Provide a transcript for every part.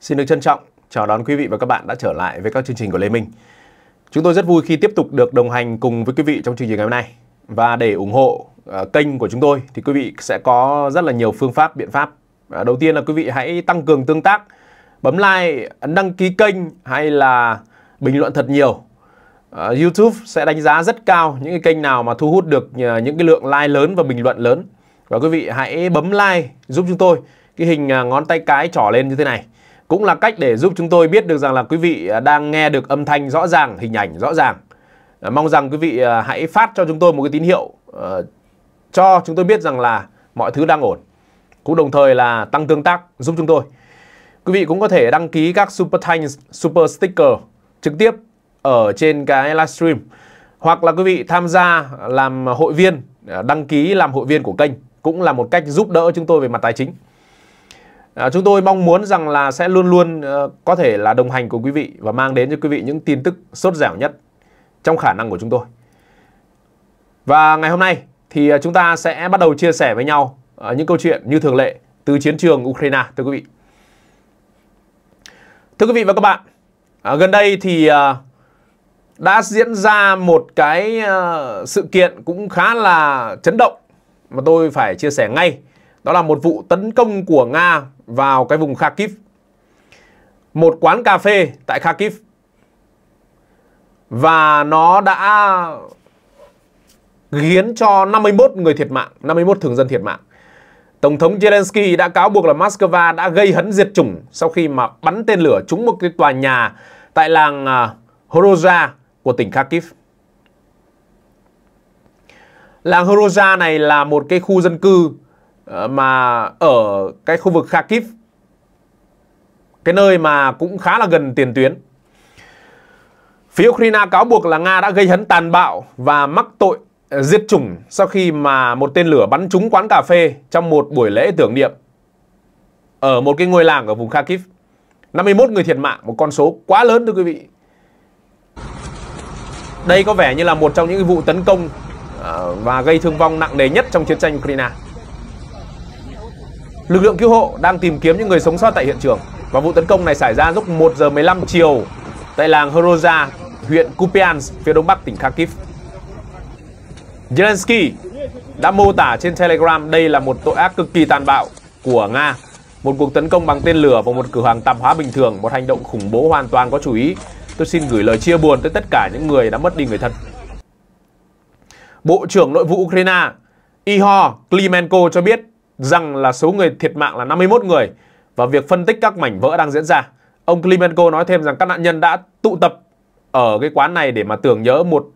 Xin được trân trọng chào đón quý vị và các bạn đã trở lại với các chương trình của Lê Minh. Chúng tôi rất vui khi tiếp tục được đồng hành cùng với quý vị trong chương trình ngày hôm nay. Và để ủng hộ ờ, kênh của chúng tôi thì quý vị sẽ có rất là nhiều phương pháp, biện pháp. Ờ, đầu tiên là quý vị hãy tăng cường tương tác, bấm like, ấn đăng ký kênh hay là bình luận thật nhiều. Ờ, YouTube sẽ đánh giá rất cao những cái kênh nào mà thu hút được những cái lượng like lớn và bình luận lớn. Và quý vị hãy bấm like giúp chúng tôi cái hình ngón tay cái trỏ lên như thế này cũng là cách để giúp chúng tôi biết được rằng là quý vị à, đang nghe được âm thanh rõ ràng, hình ảnh rõ ràng. À, mong rằng quý vị à, hãy phát cho chúng tôi một cái tín hiệu ờ, cho chúng tôi biết rằng là mọi thứ đang ổn. Cũng đồng thời là tăng tương tác giúp chúng tôi. Quý vị cũng có thể đăng ký các Super Thanks, Super Sticker trực tiếp ở trên cái livestream hoặc là quý vị tham gia làm hội viên, đăng ký làm hội viên của kênh cũng là một cách giúp đỡ chúng tôi về mặt tài chính. À, chúng tôi mong muốn rằng là sẽ luôn luôn uh, có thể là đồng hành cùng quý vị và mang đến cho quý vị những tin tức sốt dẻo nhất trong khả năng của chúng tôi. Và ngày hôm nay thì ờ, chúng ta sẽ bắt đầu chia sẻ với nhau uh, những câu chuyện như thường lệ từ chiến trường Ukraine thưa quý vị. Thưa quý vị và các bạn, uh, gần đây thì đã diễn ra một cái sự kiện cũng khá là chấn động mà tôi phải chia sẻ ngay. Đó là một vụ tấn công của Nga vào cái vùng Kharkiv. Một quán cà phê tại Kharkiv. Và nó đã khiến cho 51 người thiệt mạng, 51 thường dân thiệt mạng. Tổng thống Zelensky đã cáo buộc là Moscow đã gây hấn diệt chủng sau khi mà bắn tên lửa trúng một cái tòa nhà tại làng à, Horoza của tỉnh Kharkiv. Làng Horoza này là một cái khu dân cư Ờ, mà ở cái khu vực Kharkiv cái nơi mà cũng khá là gần tiền tuyến. Phía Ukraine cáo buộc là Nga đã gây hấn tàn bạo và mắc tội diệt ờ, chủng sau khi mà một tên lửa bắn trúng quán cà phê trong một buổi lễ tưởng niệm ở một cái ngôi làng ở vùng Kharkiv. 51 người thiệt mạng, một con số quá lớn thưa quý vị. Đây có vẻ như là một trong những vụ tấn công ờ, và gây thương vong nặng nề nhất trong chiến tranh Ukraine. Lực lượng cứu hộ đang tìm kiếm những người sống sót tại hiện trường và vụ tấn công này xảy ra lúc 1 giờ 15 chiều tại làng Horoza, huyện Kupiansk, phía đông bắc tỉnh Kharkiv. Zelensky đã mô tả trên Telegram đây là một tội ác cực kỳ tàn bạo của Nga, một cuộc tấn công bằng tên lửa vào một cửa hàng tạp hóa bình thường, một hành động khủng bố hoàn toàn có chủ ý. Tôi xin gửi lời chia buồn tới tất cả những người đã mất đi người thân. Bộ trưởng Nội vụ Ukraine Ihor Klimenko cho biết rằng là số người thiệt mạng là 51 người và việc phân tích các mảnh vỡ đang diễn ra. Ông Klimenko nói thêm rằng các nạn nhân đã tụ tập ở cái quán này để mà tưởng nhớ một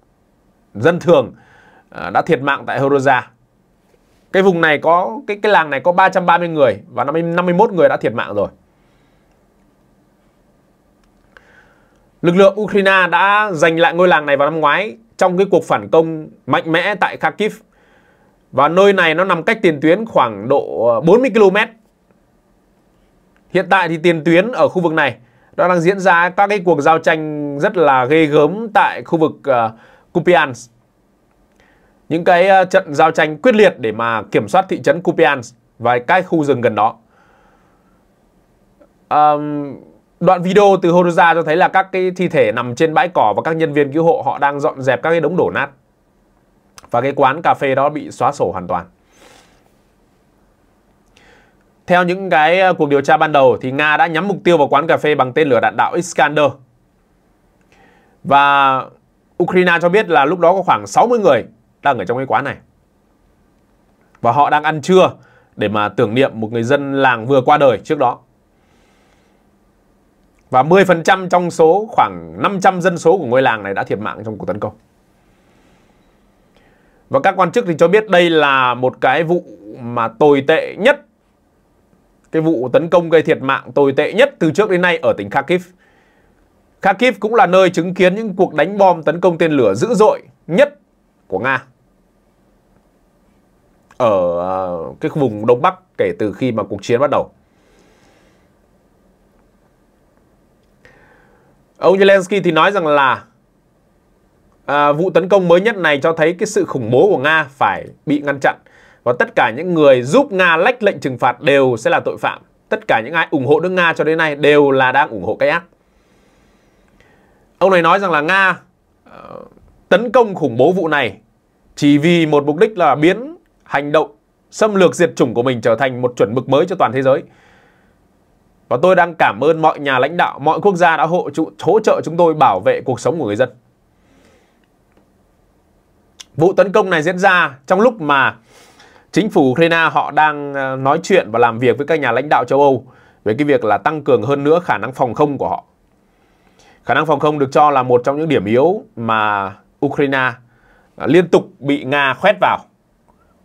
dân thường à, đã thiệt mạng tại Horoza. Cái vùng này có cái cái làng này có 330 người và 50, 51 người đã thiệt mạng rồi. Lực lượng Ukraine đã giành lại ngôi làng này vào năm ngoái trong cái cuộc phản công mạnh mẽ tại Kharkiv và nơi này nó nằm cách tiền tuyến khoảng độ 40 ờ, km. Hiện tại thì tiền tuyến ở khu vực này nó đang diễn ra các cái cuộc giao tranh rất là ghê gớm tại khu vực uh, Kupiansk. Những cái uh, trận giao tranh quyết liệt để mà kiểm soát thị trấn Kupians và các khu rừng gần đó. Um, đoạn video từ Hodoza cho thấy là các cái thi thể nằm trên bãi cỏ và các nhân viên cứu hộ họ đang dọn dẹp các cái đống đổ nát và cái quán cà phê đó bị xóa sổ hoàn toàn. Theo những cái ờ, cuộc điều tra ban đầu thì Nga đã nhắm mục tiêu vào quán cà phê bằng tên lửa đạn đạo Iskander. Và Ukraine cho biết là lúc đó có khoảng 60 người đang ở trong cái quán này. Và họ đang ăn trưa để mà tưởng niệm một người dân làng vừa qua đời trước đó. Và 10% trong số khoảng 500 dân số của ngôi làng này đã thiệt mạng trong cuộc tấn công. Và các quan chức thì cho biết đây là một cái vụ mà tồi tệ nhất cái vụ tấn công gây thiệt mạng tồi tệ nhất từ trước đến nay ở tỉnh Kharkiv. Kharkiv cũng là nơi chứng kiến những cuộc đánh bom tấn công tên lửa dữ dội nhất của Nga ở à, cái vùng Đông Bắc kể từ khi mà cuộc chiến bắt đầu. Ông Zelensky thì nói rằng là à, vụ tấn công mới nhất này cho thấy cái sự khủng bố của Nga phải bị ngăn chặn. Và tất cả những người giúp Nga lách lệnh trừng phạt đều sẽ là tội phạm. Tất cả những ai ủng hộ nước Nga cho đến nay đều là đang ủng hộ cái ác. Ông này nói rằng là Nga uh, tấn công khủng bố vụ này chỉ vì một mục đích là biến hành động xâm lược diệt chủng của mình trở thành một chuẩn mực mới cho toàn thế giới. Và tôi đang cảm ơn mọi nhà lãnh đạo, mọi quốc gia đã hỗ, hỗ trợ chúng tôi bảo vệ cuộc sống của người dân. Vụ tấn công này diễn ra trong lúc mà chính phủ Ukraine họ đang ờ, nói chuyện và làm việc với các nhà lãnh đạo châu Âu về cái việc là tăng cường hơn nữa khả năng phòng không của họ. Khả năng phòng không được cho là một trong những điểm yếu mà Ukraine ờ, liên tục bị Nga khoét vào.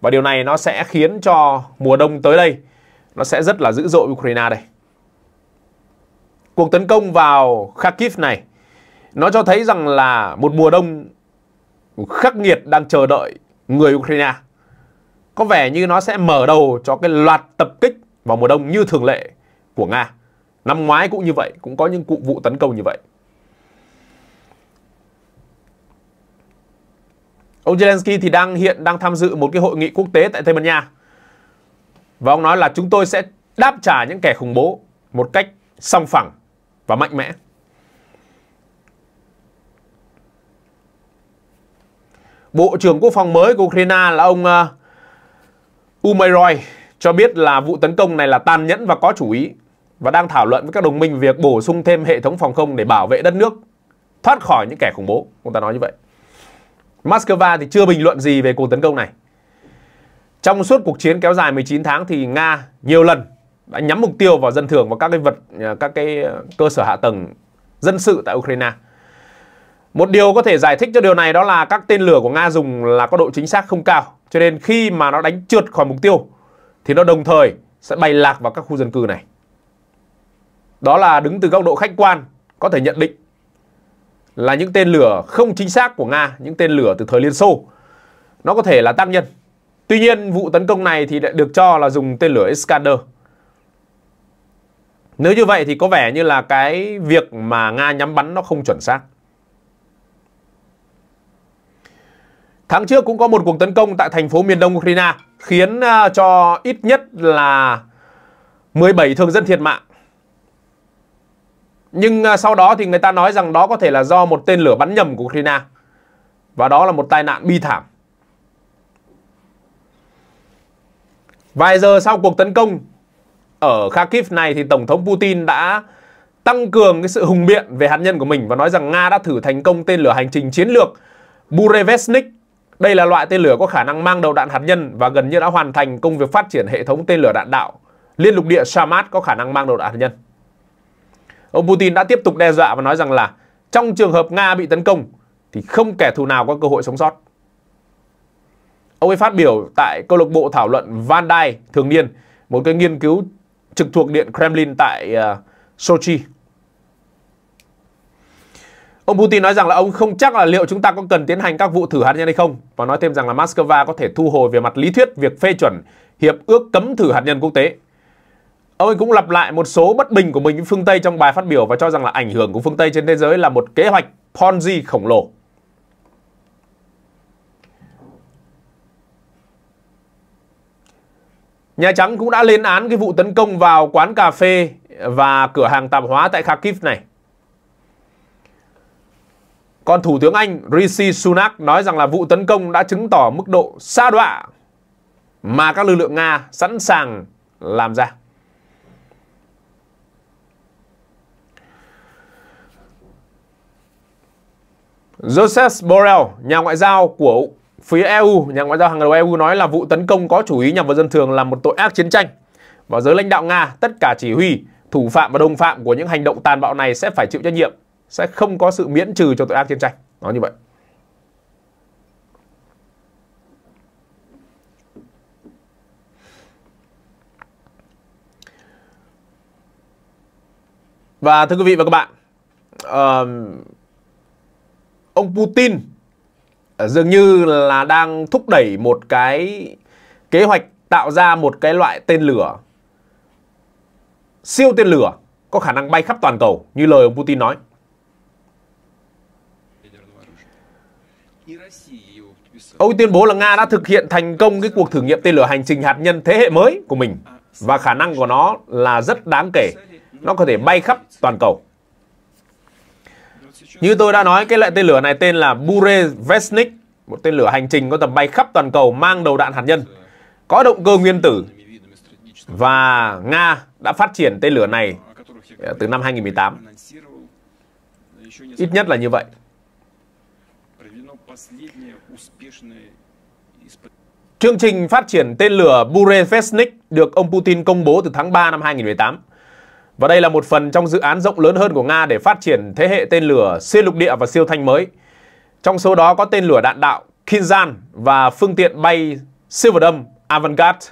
Và điều này nó sẽ khiến cho mùa đông tới đây nó sẽ rất là dữ dội Ukraine đây. Cuộc tấn công vào Kharkiv này nó cho thấy rằng là một mùa đông khắc nghiệt đang chờ đợi người Ukraine. Có vẻ như nó sẽ mở đầu cho cái loạt tập kích vào mùa đông như thường lệ của Nga. Năm ngoái cũng như vậy, cũng có những cụ vụ tấn công như vậy. Ông Zelensky thì đang hiện đang tham dự một cái hội nghị quốc tế tại Tây Ban Nha. Và ông nói là chúng tôi sẽ đáp trả những kẻ khủng bố một cách song phẳng và mạnh mẽ. Bộ trưởng Quốc phòng mới của Ukraine là ông uh, ờ, Umeroy cho biết là vụ tấn công này là tàn nhẫn và có chủ ý và đang thảo luận với các đồng minh việc bổ sung thêm hệ thống phòng không để bảo vệ đất nước thoát khỏi những kẻ khủng bố. Ông ta nói như vậy. Moscow thì chưa bình luận gì về cuộc tấn công này. Trong suốt cuộc chiến kéo dài 19 tháng thì Nga nhiều lần đã nhắm mục tiêu vào dân thường và các cái vật ờ, các cái ờ, cơ sở hạ tầng dân sự tại Ukraine. Một điều có thể giải thích cho điều này đó là các tên lửa của Nga dùng là có độ chính xác không cao. Cho nên khi mà nó đánh trượt khỏi mục tiêu thì nó đồng thời sẽ bay lạc vào các khu dân cư này. Đó là đứng từ góc độ khách quan có thể nhận định là những tên lửa không chính xác của Nga, những tên lửa từ thời Liên Xô. Nó có thể là tác nhân. Tuy nhiên vụ tấn công này thì lại được cho là dùng tên lửa Iskander. Nếu như vậy thì có vẻ như là cái việc mà Nga nhắm bắn nó không chuẩn xác. Tháng trước cũng có một cuộc tấn công tại thành phố miền đông Ukraine khiến à, cho ít nhất là 17 thường dân thiệt mạng. Nhưng à, sau đó thì người ta nói rằng đó có thể là do một tên lửa bắn nhầm của Ukraine. Và đó là một tai nạn bi thảm. Vài giờ sau cuộc tấn công ở Kharkiv này thì Tổng thống Putin đã tăng cường cái sự hùng biện về hạt nhân của mình và nói rằng Nga đã thử thành công tên lửa hành trình chiến lược Burevestnik đây là loại tên lửa có khả năng mang đầu đạn hạt nhân và gần như đã hoàn thành công việc phát triển hệ thống tên lửa đạn đạo liên lục địa Samat có khả năng mang đầu đạn hạt nhân. Ông Putin đã tiếp tục đe dọa và nói rằng là trong trường hợp Nga bị tấn công thì không kẻ thù nào có cơ hội sống sót. Ông ấy phát biểu tại câu lạc bộ thảo luận Van thường niên, một cái nghiên cứu trực thuộc Điện Kremlin tại uh, Sochi. Ông Putin nói rằng là ông không chắc là liệu chúng ta có cần tiến hành các vụ thử hạt nhân hay không và nói thêm rằng là Moscow có thể thu hồi về mặt lý thuyết việc phê chuẩn hiệp ước cấm thử hạt nhân quốc tế. Ông ấy cũng lặp lại một số bất bình của mình với phương Tây trong bài phát biểu và cho rằng là ảnh hưởng của phương Tây trên thế giới là một kế hoạch Ponzi khổng lồ. Nhà Trắng cũng đã lên án cái vụ tấn công vào quán cà phê và cửa hàng tạp hóa tại Kharkiv này còn Thủ tướng Anh Rishi Sunak nói rằng là vụ tấn công đã chứng tỏ mức độ xa đọa mà các lực lượng Nga sẵn sàng làm ra. Joseph Borrell, nhà ngoại giao của phía EU, nhà ngoại giao hàng đầu EU nói là vụ tấn công có chủ ý nhằm vào dân thường là một tội ác chiến tranh. Và giới lãnh đạo Nga, tất cả chỉ huy, thủ phạm và đồng phạm của những hành động tàn bạo này sẽ phải chịu trách nhiệm sẽ không có sự miễn trừ cho tội ác chiến tranh nó như vậy và thưa quý vị và các bạn uh, ông Putin ờ, dường như là đang thúc đẩy một cái kế hoạch tạo ra một cái loại tên lửa siêu tên lửa có khả năng bay khắp toàn cầu như lời ông Putin nói Ông tuyên bố là Nga đã thực hiện thành công cái cuộc thử nghiệm tên lửa hành trình hạt nhân thế hệ mới của mình và khả năng của nó là rất đáng kể. Nó có thể bay khắp toàn cầu. Như tôi đã nói, cái loại tên lửa này tên là Burevestnik, một tên lửa hành trình có tầm bay khắp toàn cầu mang đầu đạn hạt nhân, có động cơ nguyên tử. Và Nga đã phát triển tên lửa này à, từ năm 2018. Ít nhất là như vậy. Chương trình phát triển tên lửa Burevestnik được ông Putin công bố từ tháng 3 năm 2018. Và đây là một phần trong dự án rộng lớn hơn của Nga để phát triển thế hệ tên lửa siêu lục địa và siêu thanh mới. Trong số đó có tên lửa đạn đạo Kinzhan và phương tiện bay Silverdome Avangard.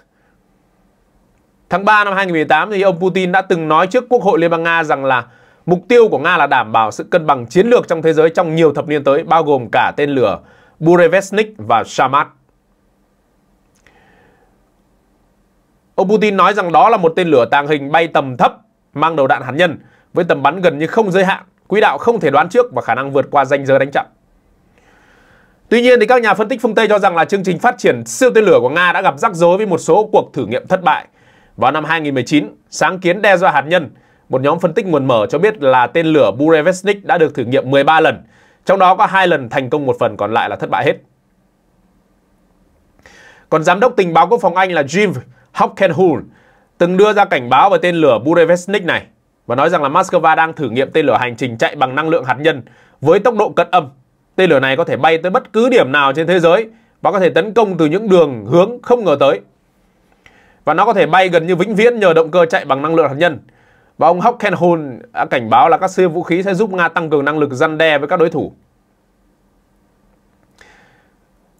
Tháng 3 năm 2018 thì ông Putin đã từng nói trước Quốc hội Liên bang Nga rằng là Mục tiêu của Nga là đảm bảo sự cân bằng chiến lược trong thế giới trong nhiều thập niên tới, bao gồm cả tên lửa Burevestnik và Shamat. Ông Putin nói rằng đó là một tên lửa tàng hình bay tầm thấp, mang đầu đạn hạt nhân, với tầm bắn gần như không giới hạn, quỹ đạo không thể đoán trước và khả năng vượt qua danh giới đánh chặn. Tuy nhiên thì các nhà phân tích phương Tây cho rằng là chương trình phát triển siêu tên lửa của Nga đã gặp rắc rối với một số cuộc thử nghiệm thất bại. Vào năm 2019, sáng kiến đe dọa hạt nhân một nhóm phân tích nguồn mở cho biết là tên lửa Burevestnik đã được thử nghiệm 13 lần, trong đó có hai lần thành công một phần còn lại là thất bại hết. Còn giám đốc tình báo quốc phòng Anh là Jim Hockenhull từng đưa ra cảnh báo về tên lửa Burevestnik này và nói rằng là Moscow đang thử nghiệm tên lửa hành trình chạy bằng năng lượng hạt nhân với tốc độ cận âm. Tên lửa này có thể bay tới bất cứ điểm nào trên thế giới và có thể tấn công từ những đường hướng không ngờ tới. Và nó có thể bay gần như vĩnh viễn nhờ động cơ chạy bằng năng lượng hạt nhân. Và ông Hockenhol đã cảnh báo là các siêu vũ khí sẽ giúp Nga tăng cường năng lực răn đe với các đối thủ.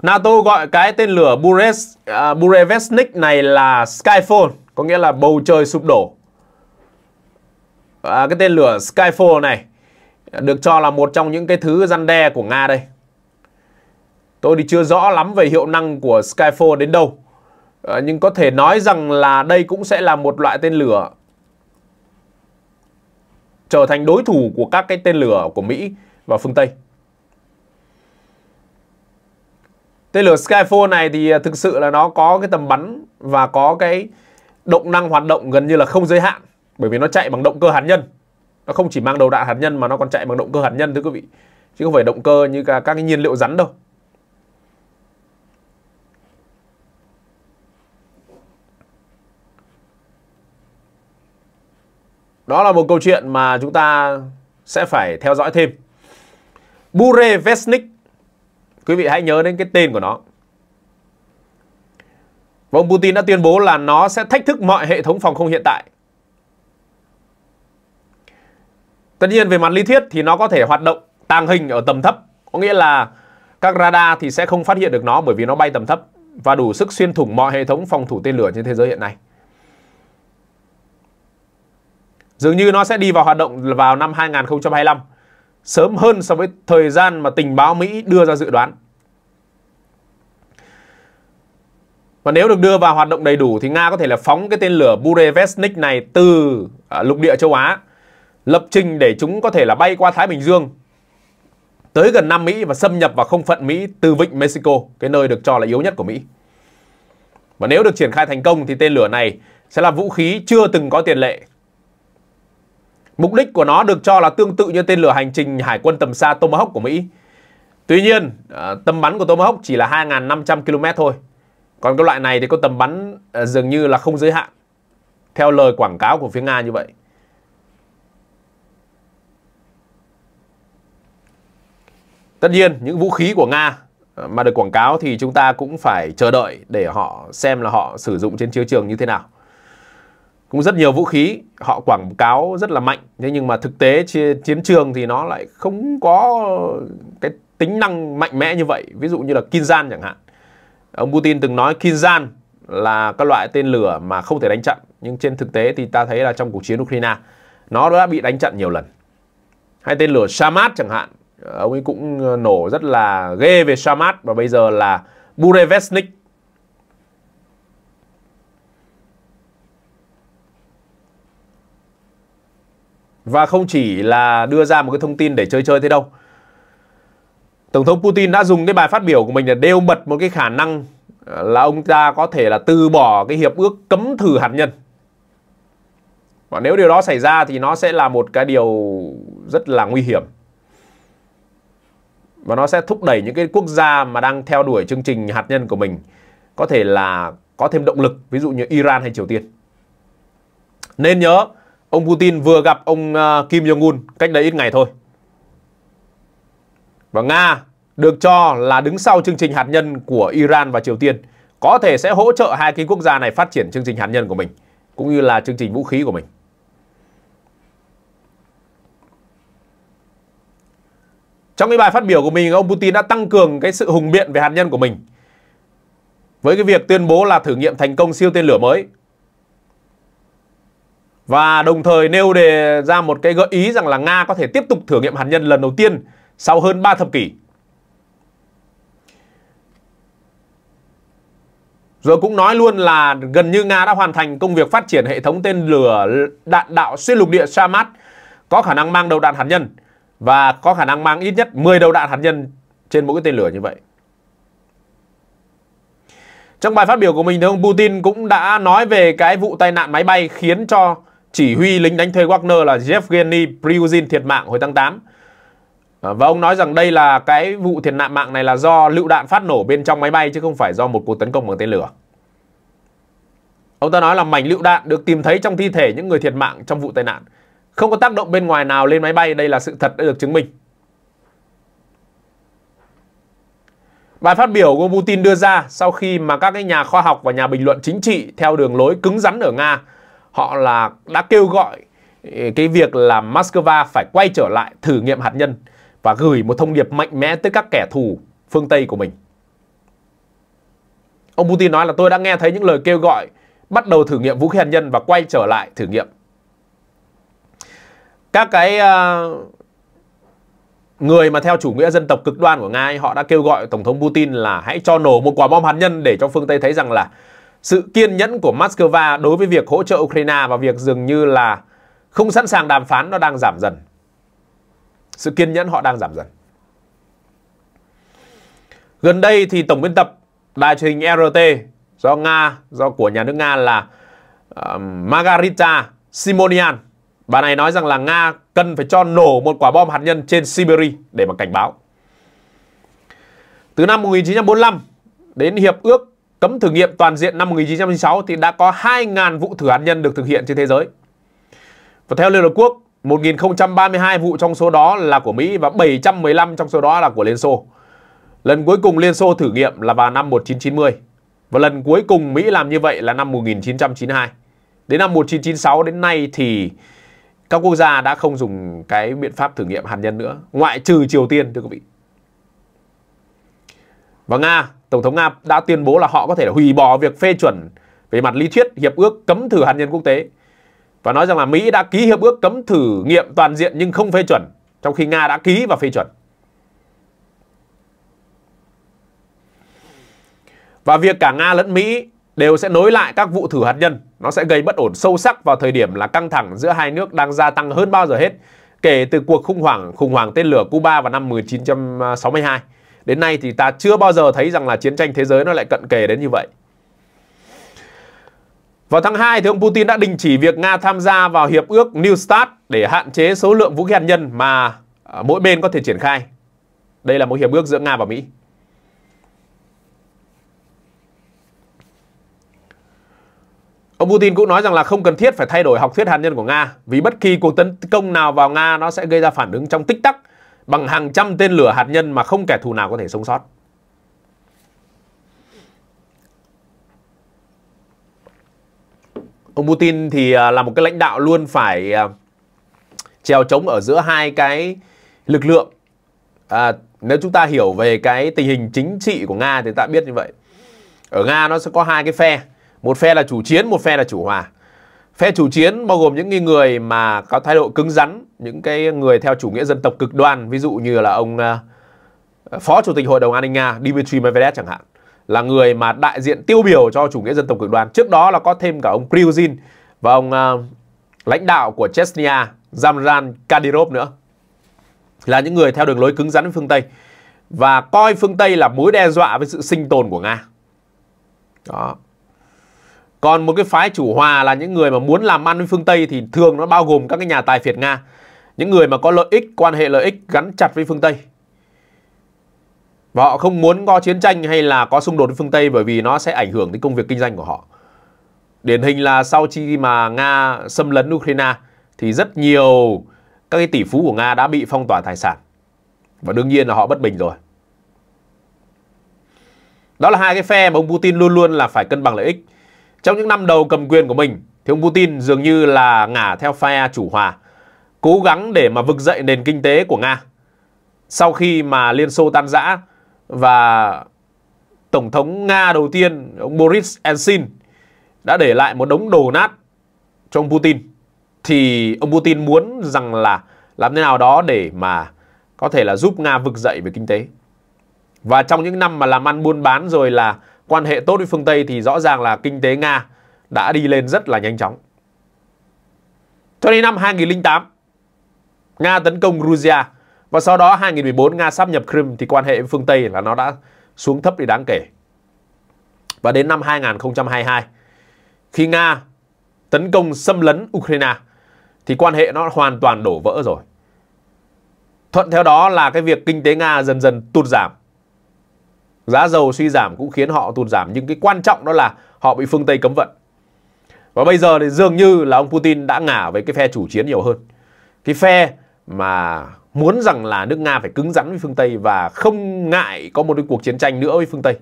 NATO gọi cái tên lửa Bures, uh, Burevestnik này là Skyfall, có nghĩa là bầu trời sụp đổ. À, cái tên lửa Skyfall này được cho là một trong những cái thứ răn đe của Nga đây. Tôi thì chưa rõ lắm về hiệu năng của Skyfall đến đâu. À, nhưng có thể nói rằng là đây cũng sẽ là một loại tên lửa trở thành đối thủ của các cái tên lửa của Mỹ và phương Tây. Tên lửa Skyfall này thì à, thực sự là nó có cái tầm bắn và có cái động năng hoạt động gần như là không giới hạn bởi vì nó chạy bằng động cơ hạt nhân. Nó không chỉ mang đầu đạn hạt nhân mà nó còn chạy bằng động cơ hạt nhân thưa quý vị. Chứ không phải động cơ như cả các cái nhiên liệu rắn đâu. Đó là một câu chuyện mà chúng ta sẽ phải theo dõi thêm. Bure Vesnik, quý vị hãy nhớ đến cái tên của nó. Và ông Putin đã tuyên bố là nó sẽ thách thức mọi hệ thống phòng không hiện tại. Tất nhiên về mặt lý thuyết thì nó có thể hoạt động tàng hình ở tầm thấp, có nghĩa là các radar thì sẽ không phát hiện được nó bởi vì nó bay tầm thấp và đủ sức xuyên thủng mọi hệ thống phòng thủ tên lửa trên thế giới hiện nay. Dường như nó sẽ đi vào hoạt động vào năm 2025, sớm hơn so với thời gian mà tình báo Mỹ đưa ra dự đoán. Và nếu được đưa vào hoạt động đầy đủ thì Nga có thể là phóng cái tên lửa Burevestnik này từ à, lục địa châu Á, lập trình để chúng có thể là bay qua Thái Bình Dương tới gần Nam Mỹ và xâm nhập vào không phận Mỹ từ vịnh Mexico, cái nơi được cho là yếu nhất của Mỹ. Và nếu được triển khai thành công thì tên lửa này sẽ là vũ khí chưa từng có tiền lệ Mục đích của nó được cho là tương tự như tên lửa hành trình hải quân tầm xa Tomahawk của Mỹ. Tuy nhiên, à, tầm bắn của Tomahawk chỉ là 2.500 km thôi. Còn cái loại này thì có tầm bắn à, dường như là không giới hạn. Theo lời quảng cáo của phía Nga như vậy. Tất nhiên, những vũ khí của Nga à, mà được quảng cáo thì chúng ta cũng phải chờ đợi để họ xem là họ sử dụng trên chiến trường như thế nào cũng rất nhiều vũ khí họ quảng cáo rất là mạnh thế nhưng mà thực tế chi, chiến trường thì nó lại không có cái tính năng mạnh mẽ như vậy ví dụ như là kinzan chẳng hạn ông putin từng nói kinzan là các loại tên lửa mà không thể đánh chặn nhưng trên thực tế thì ta thấy là trong cuộc chiến ukraine nó đã bị đánh chặn nhiều lần hay tên lửa Shamat chẳng hạn ờ, ông ấy cũng ờ, nổ rất là ghê về Shamat và bây giờ là Burevestnik Và không chỉ là đưa ra một cái thông tin để chơi chơi thế đâu. Tổng thống Putin đã dùng cái bài phát biểu của mình để đeo bật một cái khả năng ờ, là ông ta có thể là từ bỏ cái hiệp ước cấm thử hạt nhân. Và nếu điều đó xảy ra thì nó sẽ là một cái điều rất là nguy hiểm. Và nó sẽ thúc đẩy những cái quốc gia mà đang theo đuổi chương trình hạt nhân của mình có thể là có thêm động lực, ví dụ như Iran hay Triều Tiên. Nên nhớ, ông Putin vừa gặp ông à, Kim Jong-un cách đây ít ngày thôi. Và Nga được cho là đứng sau chương trình hạt nhân của Iran và Triều Tiên, có thể sẽ hỗ trợ hai cái quốc gia này phát triển chương trình hạt nhân của mình, cũng như là chương trình vũ khí của mình. Trong cái bài phát biểu của mình, ông Putin đã tăng cường cái sự hùng biện về hạt nhân của mình với cái việc tuyên bố là thử nghiệm thành công siêu tên lửa mới và đồng thời nêu đề ra một cái gợi ý rằng là Nga có thể tiếp tục thử nghiệm hạt nhân lần đầu tiên sau hơn 3 thập kỷ. Rồi cũng nói luôn là gần như Nga đã hoàn thành công việc phát triển hệ thống tên lửa đạn đạo xuyên lục địa Samat có khả năng mang đầu đạn hạt nhân và có khả năng mang ít nhất 10 đầu đạn hạt nhân trên mỗi cái tên lửa như vậy. Trong bài phát biểu của mình thì ông Putin cũng đã nói về cái vụ tai nạn máy bay khiến cho chỉ huy lính đánh thuê Wagner là Yevgeny Prigozhin thiệt mạng hồi tháng 8. À, và ông nói rằng đây là cái vụ thiệt nạn mạng này là do lựu đạn phát nổ bên trong máy bay chứ không phải do một cuộc tấn công bằng tên lửa. Ông ta nói là mảnh lựu đạn được tìm thấy trong thi thể những người thiệt mạng trong vụ tai nạn. Không có tác động bên ngoài nào lên máy bay, đây là sự thật đã được chứng minh. Bài phát biểu của Putin đưa ra sau khi mà các cái nhà khoa học và nhà bình luận chính trị theo đường lối cứng rắn ở Nga họ là đã kêu gọi ờ, cái việc là Moscow phải quay trở lại thử nghiệm hạt nhân và gửi một thông điệp mạnh mẽ tới các kẻ thù phương Tây của mình. Ông Putin nói là tôi đã nghe thấy những lời kêu gọi bắt đầu thử nghiệm vũ khí hạt nhân và quay trở lại thử nghiệm. Các cái uh, người mà theo chủ nghĩa dân tộc cực đoan của Nga ấy, họ đã kêu gọi Tổng thống Putin là hãy cho nổ một quả bom hạt nhân để cho phương Tây thấy rằng là sự kiên nhẫn của Moscow đối với việc hỗ trợ Ukraine và việc dường như là không sẵn sàng đàm phán nó đang giảm dần. Sự kiên nhẫn họ đang giảm dần. Gần đây thì tổng biên tập đài truyền hình e RT do Nga, do của nhà nước Nga là uh, Margarita Simonian. Bà này nói rằng là Nga cần phải cho nổ một quả bom hạt nhân trên Siberia để mà cảnh báo. Từ năm 1945 đến Hiệp ước cấm thử nghiệm toàn diện năm 1996 thì đã có 2.000 vụ thử hạt nhân được thực hiện trên thế giới. Và theo Liên Hợp Quốc, 1.032 vụ trong số đó là của Mỹ và 715 trong số đó là của Liên Xô. Lần cuối cùng Liên Xô thử nghiệm là vào năm 1990. Và lần cuối cùng Mỹ làm như vậy là năm 1992. Đến năm 1996 đến nay thì các quốc gia đã không dùng cái biện pháp thử nghiệm hạt nhân nữa, ngoại trừ Triều Tiên thưa quý vị. Và Nga Tổng thống Nga đã tuyên bố là họ có thể hủy bỏ việc phê chuẩn về mặt lý thuyết hiệp ước cấm thử hạt nhân quốc tế và nói rằng là Mỹ đã ký hiệp ước cấm thử nghiệm toàn diện nhưng không phê chuẩn, trong khi Nga đã ký và phê chuẩn. Và việc cả Nga lẫn Mỹ đều sẽ nối lại các vụ thử hạt nhân, nó sẽ gây bất ổn sâu sắc vào thời điểm là căng thẳng giữa hai nước đang gia tăng hơn bao giờ hết kể từ cuộc khủng hoảng khủng hoảng tên lửa Cuba vào năm 1962. Đến nay thì ta chưa bao giờ thấy rằng là chiến tranh thế giới nó lại cận kề đến như vậy. Vào tháng 2 thì ông Putin đã đình chỉ việc Nga tham gia vào hiệp ước New START để hạn chế số lượng vũ khí hạt nhân mà à, mỗi bên có thể triển khai. Đây là một hiệp ước giữa Nga và Mỹ. Ông Putin cũng nói rằng là không cần thiết phải thay đổi học thuyết hạt nhân của Nga vì bất kỳ cuộc tấn công nào vào Nga nó sẽ gây ra phản ứng trong tích tắc bằng hàng trăm tên lửa hạt nhân mà không kẻ thù nào có thể sống sót. Ông Putin thì à, là một cái lãnh đạo luôn phải à, trèo chống ở giữa hai cái lực lượng. À, nếu chúng ta hiểu về cái tình hình chính trị của Nga thì ta biết như vậy. Ở Nga nó sẽ có hai cái phe, một phe là chủ chiến, một phe là chủ hòa. Phe chủ chiến bao gồm những người mà có thái độ cứng rắn, những cái người theo chủ nghĩa dân tộc cực đoan, ví dụ như là ông ờ, Phó Chủ tịch Hội đồng An ninh Nga Dmitry Medvedev chẳng hạn, là người mà đại diện tiêu biểu cho chủ nghĩa dân tộc cực đoan. Trước đó là có thêm cả ông Prigozhin và ông ờ, lãnh đạo của Chechnya Zamran Kadyrov nữa. Là những người theo đường lối cứng rắn với phương Tây và coi phương Tây là mối đe dọa với sự sinh tồn của Nga. Đó còn một cái phái chủ hòa là những người mà muốn làm ăn với phương Tây thì thường nó bao gồm các cái nhà tài phiệt Nga những người mà có lợi ích quan hệ lợi ích gắn chặt với phương Tây và họ không muốn có chiến tranh hay là có xung đột với phương Tây bởi vì nó sẽ ảnh hưởng đến công việc kinh doanh của họ điển hình là sau khi mà Nga xâm lấn Ukraine thì rất nhiều các cái tỷ phú của Nga đã bị phong tỏa tài sản và đương nhiên là họ bất bình rồi đó là hai cái phe mà ông Putin luôn luôn là phải cân bằng lợi ích trong những năm đầu cầm quyền của mình, thì ông Putin dường như là ngả theo phe chủ hòa, cố gắng để mà vực dậy nền kinh tế của Nga. Sau khi mà Liên Xô tan rã và Tổng thống Nga đầu tiên, ông Boris Yeltsin đã để lại một đống đồ nát cho ông Putin. Thì ông Putin muốn rằng là làm thế nào đó để mà có thể là giúp Nga vực dậy về kinh tế. Và trong những năm mà làm ăn buôn bán rồi là quan hệ tốt với phương Tây thì rõ ràng là kinh tế Nga đã đi lên rất là nhanh chóng. Cho đến năm 2008, Nga tấn công Georgia và sau đó 2014 Nga sắp nhập Crimea thì quan hệ với phương Tây là nó đã xuống thấp đi đáng kể. Và đến năm 2022, khi Nga tấn công xâm lấn Ukraine thì quan hệ nó hoàn toàn đổ vỡ rồi. Thuận theo đó là cái việc kinh tế Nga dần dần tụt giảm Giá dầu suy giảm cũng khiến họ tụt giảm nhưng cái quan trọng đó là họ bị phương Tây cấm vận. Và bây giờ thì dường như là ông Putin đã ngả với cái phe chủ chiến nhiều hơn. Cái phe mà muốn rằng là nước Nga phải cứng rắn với phương Tây và không ngại có một cái cuộc chiến tranh nữa với phương Tây.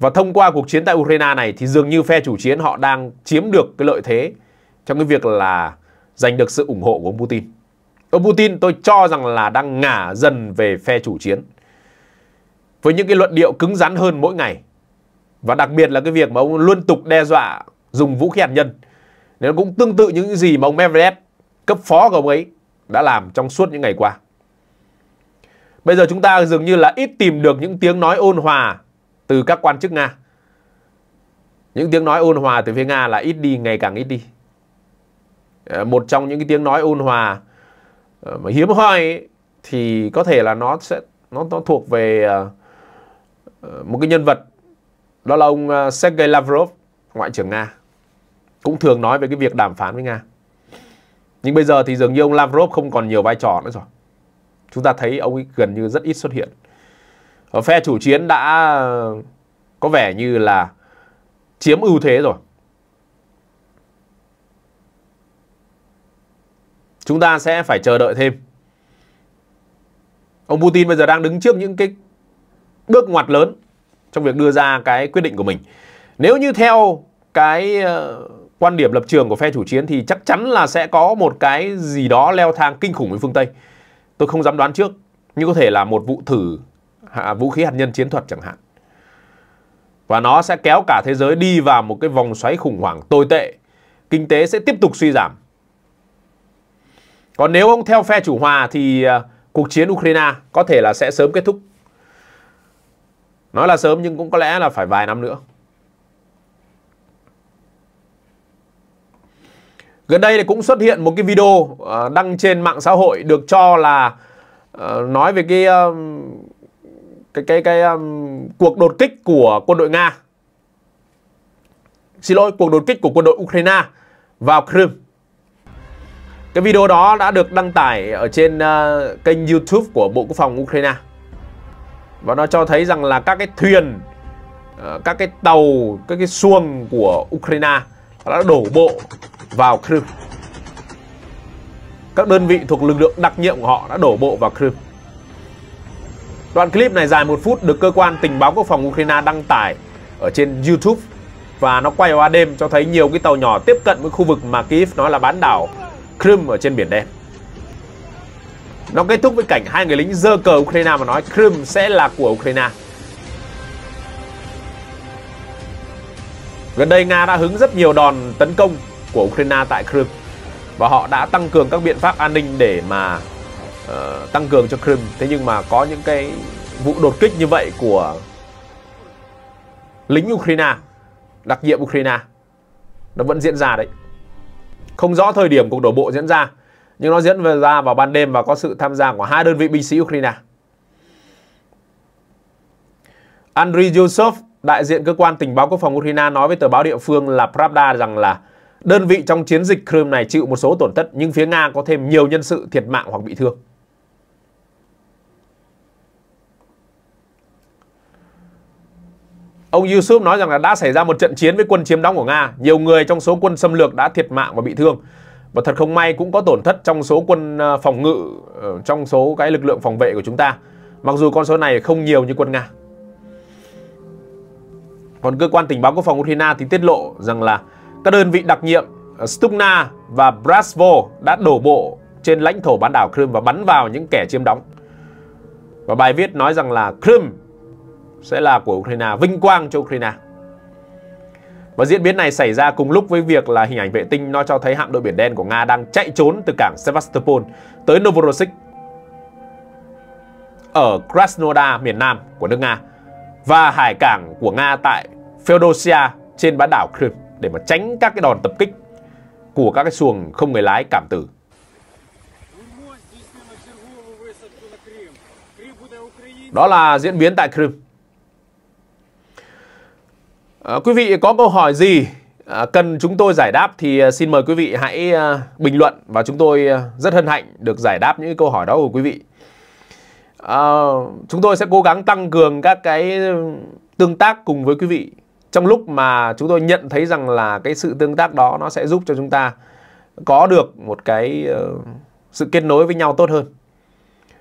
Và thông qua cuộc chiến tại Ukraine này thì dường như phe chủ chiến họ đang chiếm được cái lợi thế trong cái việc là giành được sự ủng hộ của ông Putin. Ông Putin tôi cho rằng là đang ngả dần về phe chủ chiến với những cái luận điệu cứng rắn hơn mỗi ngày. Và đặc biệt là cái việc mà ông luôn tục đe dọa dùng vũ khí hạt nhân. Nó cũng tương tự những gì mà ông Medvedev, cấp phó của ông ấy, đã làm trong suốt những ngày qua. Bây giờ chúng ta dường như là ít tìm được những tiếng nói ôn hòa từ các quan chức Nga. Những tiếng nói ôn hòa từ phía Nga là ít đi, ngày càng ít đi. Ờ, một trong những cái tiếng nói ôn hòa ờ, mà hiếm hoi ấy, thì có thể là nó sẽ nó nó thuộc về uh, Ờ, một cái nhân vật đó là ông ờ, Sergei Lavrov, ngoại trưởng Nga, cũng thường nói về cái việc đàm phán với Nga. Nhưng bây giờ thì dường như ông Lavrov không còn nhiều vai trò nữa rồi. Chúng ta thấy ông ấy gần như rất ít xuất hiện. Ở ờ, phe chủ chiến đã có vẻ như là chiếm ưu thế rồi. Chúng ta sẽ phải chờ đợi thêm. Ông Putin bây giờ đang đứng trước những cái bước ngoặt lớn trong việc đưa ra cái quyết định của mình. Nếu như theo cái ờ, quan điểm lập trường của phe chủ chiến thì chắc chắn là sẽ có một cái gì đó leo thang kinh khủng với phương Tây. Tôi không dám đoán trước, nhưng có thể là một vụ thử vũ khí hạt nhân chiến thuật chẳng hạn. Và nó sẽ kéo cả thế giới đi vào một cái vòng xoáy khủng hoảng tồi tệ. Kinh tế sẽ tiếp tục suy giảm. Còn nếu ông theo phe chủ hòa thì ờ, cuộc chiến Ukraine có thể là sẽ sớm kết thúc nói là sớm nhưng cũng có lẽ là phải vài năm nữa gần đây thì cũng xuất hiện một cái video ờ, đăng trên mạng xã hội được cho là ờ, nói về cái cái cái cái um, cuộc đột kích của quân đội Nga. Xin lỗi, cuộc đột kích của quân đội Ukraine vào Crimea. Cái video đó đã được đăng tải ở trên uh, kênh YouTube của Bộ Quốc phòng Ukraine và nó cho thấy rằng là các cái thuyền ờ, các cái tàu các cái xuồng của Ukraine đã đổ bộ vào Crimea các đơn vị thuộc lực lượng đặc nhiệm của họ đã đổ bộ vào Crimea đoạn clip này dài một phút được cơ quan tình báo quốc phòng Ukraine đăng tải ở trên YouTube và nó quay vào đêm cho thấy nhiều cái tàu nhỏ tiếp cận với khu vực mà Kiev nói là bán đảo Crimea ở trên biển đen nó kết thúc với cảnh hai người lính dơ cờ Ukraine và nói Crimea sẽ là của Ukraine. Gần đây Nga đã hứng rất nhiều đòn tấn công của Ukraine tại Crimea và họ đã tăng cường các biện pháp an ninh để mà uh, tăng cường cho Crimea. Thế nhưng mà có những cái vụ đột kích như vậy của lính Ukraine, đặc nhiệm Ukraine nó vẫn diễn ra đấy. Không rõ thời điểm cuộc đổ bộ diễn ra, nhưng nó diễn ra vào ban đêm và có sự tham gia của hai đơn vị binh sĩ Ukraine. Andriy Yusov, đại diện cơ quan tình báo quốc phòng Ukraine nói với tờ báo địa phương là Pravda rằng là đơn vị trong chiến dịch Crimea này chịu một số tổn thất nhưng phía Nga có thêm nhiều nhân sự thiệt mạng hoặc bị thương. Ông Yusuf nói rằng là đã xảy ra một trận chiến với quân chiếm đóng của Nga. Nhiều người trong số quân xâm lược đã thiệt mạng và bị thương và thật không may cũng có tổn thất trong số quân à, phòng ngự ờ, trong số cái lực lượng phòng vệ của chúng ta mặc dù con số này không nhiều như quân nga còn cơ quan tình báo quốc phòng Ukraine thì tiết lộ rằng là các đơn vị đặc nhiệm ờ, Stugna và Brasvo đã đổ bộ trên lãnh thổ bán đảo Crimea và bắn vào những kẻ chiếm đóng. Và bài viết nói rằng là Crimea sẽ là của Ukraine, vinh quang cho Ukraine. Và diễn biến này xảy ra cùng lúc với việc là hình ảnh vệ tinh nó cho thấy hạm đội biển đen của Nga đang chạy trốn từ cảng Sevastopol tới Novorossiysk ở Krasnodar miền Nam của nước Nga và hải cảng của Nga tại Feodosia trên bán đảo Crimea để mà tránh các cái đòn tập kích của các cái xuồng không người lái cảm tử. Đó là diễn biến tại Crimea. Ờ, quý vị có câu hỏi gì à, cần chúng tôi giải đáp thì à, xin mời quý vị hãy à, bình luận và chúng tôi rất hân hạnh được giải đáp những câu hỏi đó của quý vị. À, chúng tôi sẽ cố gắng tăng cường các cái tương tác cùng với quý vị trong lúc mà chúng tôi nhận thấy rằng là cái sự tương tác đó nó sẽ giúp cho chúng ta có được một cái uh, sự kết nối với nhau tốt hơn.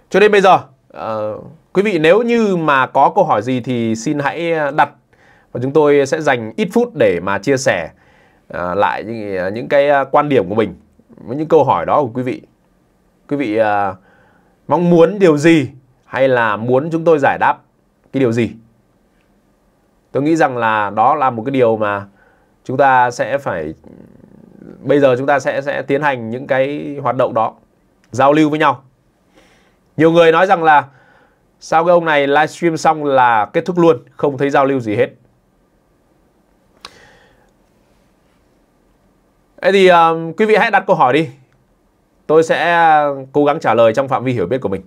Cho nên bây giờ uh, quý vị nếu như mà có câu hỏi gì thì xin hãy đặt và chúng tôi sẽ dành ít phút để mà chia sẻ à, lại những, à, những cái à, quan điểm của mình với những câu hỏi đó của quý vị quý vị mong muốn điều gì hay là muốn chúng tôi giải đáp cái điều gì tôi nghĩ rằng là đó là một cái điều mà chúng ta sẽ phải bây giờ chúng ta sẽ sẽ tiến hành những cái hoạt động đó giao lưu với nhau nhiều người nói rằng là sau cái ông này livestream xong là kết thúc luôn không thấy giao lưu gì hết Thế thì uh, quý vị hãy đặt câu hỏi đi. Tôi sẽ à, cố gắng trả lời trong phạm vi hiểu biết của mình.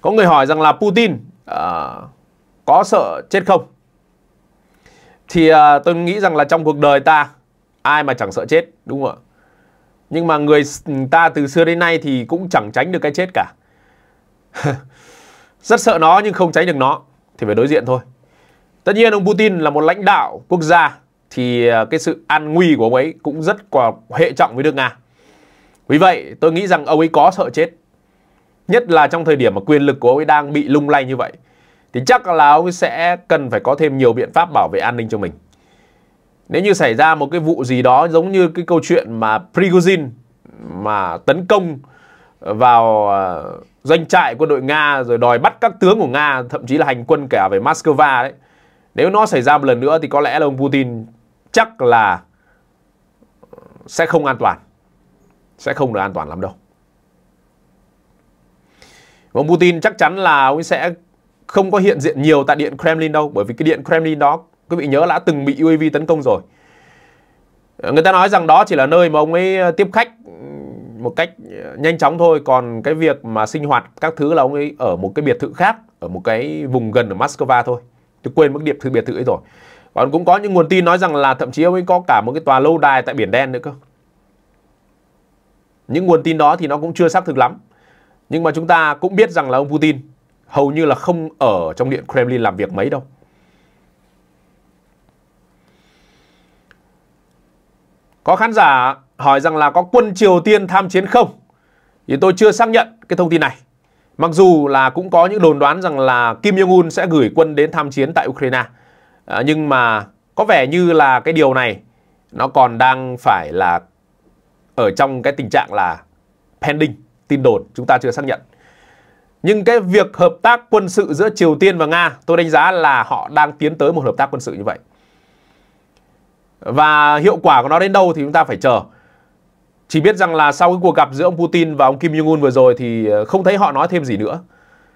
Có người hỏi rằng là Putin uh, có sợ chết không? Thì uh, tôi nghĩ rằng là trong cuộc đời ta ai mà chẳng sợ chết đúng không ạ? Nhưng mà người ta từ xưa đến nay thì cũng chẳng tránh được cái chết cả. Rất sợ nó nhưng không tránh được nó thì phải đối diện thôi. Tất nhiên ông Putin là một lãnh đạo quốc gia thì à, cái sự an nguy của ông ấy cũng rất quả hệ trọng với nước Nga. Vì vậy, tôi nghĩ rằng ông ấy có sợ chết. Nhất là trong thời điểm mà quyền lực của ông ấy đang bị lung lay như vậy. Thì chắc là ông ấy sẽ cần phải có thêm nhiều biện pháp bảo vệ an ninh cho mình. Nếu như xảy ra một cái vụ gì đó giống như cái câu chuyện mà Prigozhin mà tấn công vào à, doanh trại quân đội Nga rồi đòi bắt các tướng của Nga, thậm chí là hành quân cả về Moscow đấy. Nếu nó xảy ra một lần nữa thì có lẽ là ông Putin chắc là sẽ không an toàn sẽ không được an toàn lắm đâu và ông Putin chắc chắn là ông sẽ không có hiện diện nhiều tại điện Kremlin đâu bởi vì cái điện Kremlin đó quý vị nhớ đã từng bị UAV tấn công rồi người ta nói rằng đó chỉ là nơi mà ông ấy tiếp khách một cách nhanh chóng thôi còn cái việc mà sinh hoạt các thứ là ông ấy ở một cái biệt thự khác ở một cái vùng gần ở Moscow thôi tôi quên mất điệp thư biệt thự ấy rồi còn cũng có những nguồn tin nói rằng là thậm chí ông ấy có cả một cái tòa lâu đài tại biển đen nữa cơ những nguồn tin đó thì nó cũng chưa xác thực lắm nhưng mà chúng ta cũng biết rằng là ông Putin hầu như là không ở trong điện Kremlin làm việc mấy đâu Có khán giả hỏi rằng là có quân Triều Tiên tham chiến không? Thì tôi chưa xác nhận cái thông tin này. Mặc dù là cũng có những đồn đoán rằng là Kim Jong-un sẽ gửi quân đến tham chiến tại Ukraine à, nhưng mà có vẻ như là cái điều này nó còn đang phải là ở trong cái tình trạng là pending tin đồn chúng ta chưa xác nhận nhưng cái việc hợp tác quân sự giữa Triều Tiên và Nga tôi đánh giá là họ đang tiến tới một hợp tác quân sự như vậy và hiệu quả của nó đến đâu thì chúng ta phải chờ chỉ biết rằng là sau cái cuộc gặp giữa ông Putin và ông Kim Jong Un vừa rồi thì ờ, không thấy họ nói thêm gì nữa